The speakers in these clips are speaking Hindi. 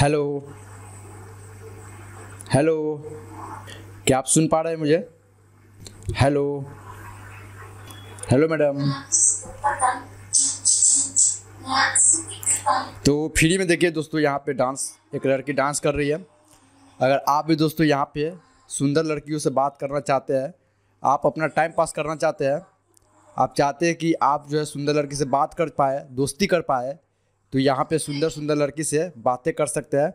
हेलो हेलो क्या आप सुन पा रहे हैं मुझे हेलो हेलो मैडम तो फ्री में देखिए दोस्तों यहाँ पे डांस एक लड़की डांस कर रही है अगर आप भी दोस्तों यहाँ पे सुंदर लड़कियों से बात करना चाहते हैं आप अपना टाइम पास करना चाहते हैं आप चाहते हैं कि आप जो है सुंदर लड़की से बात कर पाए दोस्ती कर पाए तो यहाँ पे सुंदर सुंदर लड़की से बातें कर सकते हैं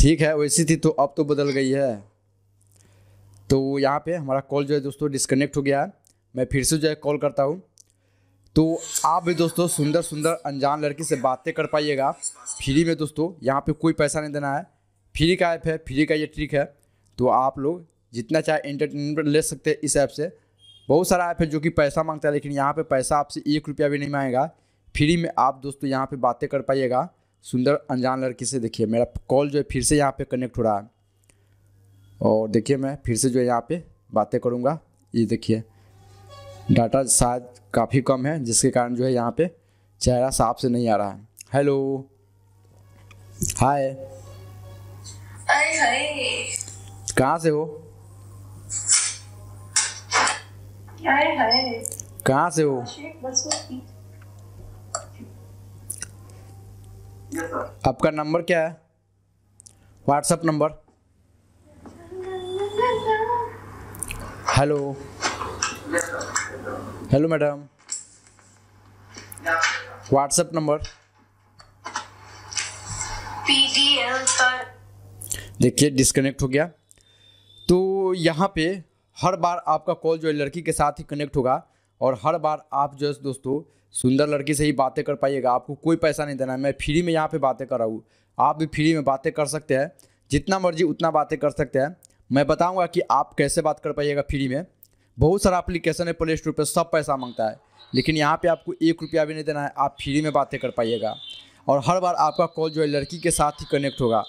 ठीक है वैसी थी तो अब तो बदल गई है तो यहाँ पे हमारा कॉल जो है दोस्तों डिस्कनेक्ट हो गया है मैं फिर से जो है कॉल करता हूँ तो आप भी दोस्तों सुंदर सुंदर अनजान लड़की से बातें कर पाइएगा फ्री में दोस्तों यहाँ पे कोई पैसा नहीं देना है फ्री का ऐप है फ्री का ये ट्रिक है तो आप लोग जितना चाहे एंटरटेनमेंट ले सकते हैं इस ऐप से बहुत सारा ऐप है जो कि पैसा मांगता है लेकिन यहाँ पर पैसा आपसे एक रुपया भी नहीं मांगेगा फ्री में आप दोस्तों यहाँ पे बातें कर पाइएगा सुंदर अनजान लड़की से देखिए मेरा कॉल जो है फिर से यहाँ पे कनेक्ट हो रहा है और देखिए मैं फिर से जो है यहाँ पे बातें करूँगा ये देखिए डाटा शायद काफ़ी कम है जिसके कारण जो है यहाँ पे चेहरा साफ से नहीं आ रहा है हेलो हाय कहाँ से हो कहाँ से हो आपका नंबर क्या है WhatsApp number hello hello madam WhatsApp number देखिए डिस्कनेक्ट हो गया तो यहाँ पे हर बार आपका कॉल जो है लड़की के साथ ही कनेक्ट होगा और हर बार आप जो है दोस्तों सुंदर लड़की से ही बातें कर पाइएगा आपको कोई पैसा नहीं देना है मैं फ्री में यहाँ पे बातें कर रहा हूँ आप भी फ्री में बातें कर सकते हैं जितना मर्जी उतना बातें कर सकते हैं मैं बताऊँगा कि आप कैसे बात कर पाइएगा फ्री में बहुत सारा अप्लीकेशन है प्ले स्टोर पर सब पैसा मांगता है लेकिन यहाँ पर आपको एक रुपया भी नहीं देना है आप फ्री में बातें कर पाइएगा और हर बार आपका कॉल जो है लड़की के साथ ही कनेक्ट होगा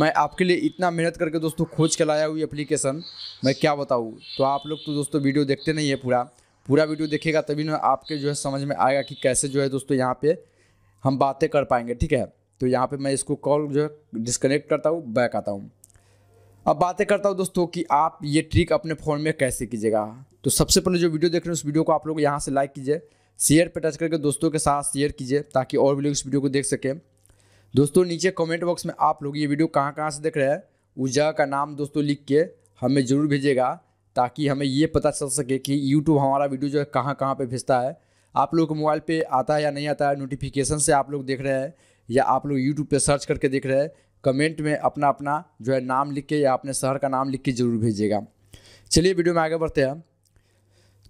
मैं आपके लिए इतना मेहनत करके दोस्तों खोज के लाया हुई एप्लीकेशन मैं क्या बताऊँ तो आप लोग तो दोस्तों वीडियो देखते नहीं है पूरा पूरा वीडियो देखेगा तभी ना आपके जो है समझ में आएगा कि कैसे जो है दोस्तों यहाँ पे हम बातें कर पाएंगे ठीक है तो यहाँ पे मैं इसको कॉल जो है डिस्कनेक्ट करता हूँ बैक आता हूँ अब बातें करता हूँ दोस्तों कि आप ये ट्रिक अपने फ़ोन में कैसे कीजिएगा तो सबसे पहले जो वीडियो देख रहे हैं उस वीडियो को आप लोग यहाँ से लाइक कीजिए शेयर पर टच करके दोस्तों के साथ शेयर कीजिए ताकि और भी लोग इस वीडियो को देख सकें दोस्तों नीचे कमेंट बॉक्स में आप लोग ये वीडियो कहाँ कहाँ से देख रहे हैं उस जगह का नाम दोस्तों लिख के हमें ज़रूर भेजिएगा ताकि हमें ये पता चल सके कि यूट्यूब हमारा वीडियो जो है कहाँ कहाँ पर भेजता है आप लोग मोबाइल पे आता है या नहीं आता है नोटिफिकेशन से आप लोग देख रहे हैं या आप लोग यूट्यूब पे सर्च करके देख रहे हैं कमेंट में अपना अपना जो है नाम लिख के या अपने शहर का नाम लिख के ज़रूर भेजिएगा चलिए वीडियो में आगे बढ़ते हैं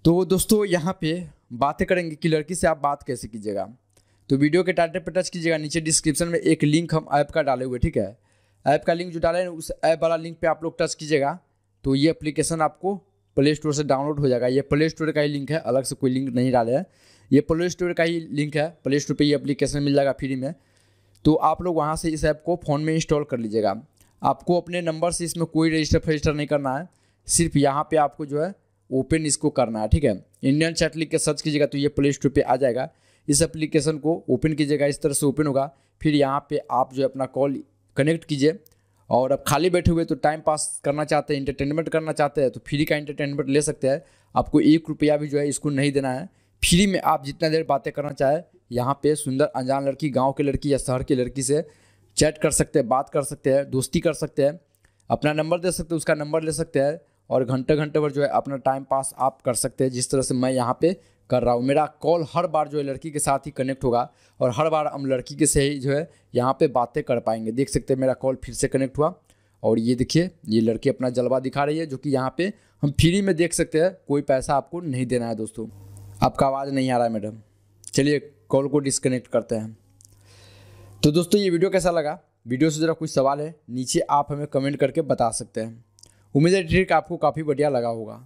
तो दोस्तों यहाँ पे बातें करेंगे कि लड़की से आप बात कैसे कीजिएगा तो वीडियो के टाइटल पर टच कीजिएगा नीचे डिस्क्रिप्शन में एक लिंक हम ऐप का डाले हुए ठीक है ऐप का लिंक जो डाले उस ऐप वाला लिंक पर आप लोग टच कीजिएगा तो ये एप्लीकेशन आपको प्ले स्टोर से डाउनलोड हो जाएगा ये प्ले स्टोर का ही लिंक है अलग से कोई लिंक नहीं डाले हैं ये प्ले स्टोर का ही लिंक है प्ले स्टोर पर ये अप्लीकेशन मिल जाएगा फ्री में तो आप लोग वहाँ से इस ऐप को फ़ोन में इंस्टॉल कर लीजिएगा आपको अपने नंबर से इसमें कोई रजिस्टर फजिस्टर नहीं करना है सिर्फ यहाँ पे आपको जो है ओपन इसको करना है ठीक है इंडियन चैट लिख के सर्च कीजिएगा तो ये प्ले स्टोर पर आ जाएगा इस एप्लीकेशन को ओपन कीजिएगा इस तरह से ओपन होगा फिर यहाँ पे आप जो है अपना कॉल कनेक्ट कीजिए और अब खाली बैठे हुए तो टाइम पास करना चाहते हैं इंटरटेनमेंट करना चाहते हैं तो फ्री का इंटरटेनमेंट ले सकते हैं आपको एक रुपया भी जो है इसको नहीं देना है फ्री में आप जितना देर बातें करना चाहें यहाँ पे सुंदर अनजान लड़की गाँव की लड़की या शहर की लड़की से चैट कर सकते हैं बात कर सकते हैं दोस्ती कर सकते हैं अपना नंबर दे सकते हैं उसका नंबर ले सकते हैं और घंटे घंटे भर जो है अपना टाइम पास आप कर सकते हैं जिस तरह से मैं यहाँ पर कर रहा हूँ मेरा कॉल हर बार जो है लड़की के साथ ही कनेक्ट होगा और हर बार हम लड़की के से ही जो है यहाँ पे बातें कर पाएंगे देख सकते हैं मेरा कॉल फिर से कनेक्ट हुआ और ये देखिए ये लड़की अपना जलवा दिखा रही है जो कि यहाँ पे हम फ्री में देख सकते हैं कोई पैसा आपको नहीं देना है दोस्तों आपका आवाज़ नहीं आ रहा है मैडम चलिए कॉल को डिसकनेक्ट करते हैं तो दोस्तों ये वीडियो कैसा लगा वीडियो से ज़रा कुछ सवाल है नीचे आप हमें कमेंट करके बता सकते हैं उम्मीद है ट्रिक आपको काफ़ी बढ़िया लगा होगा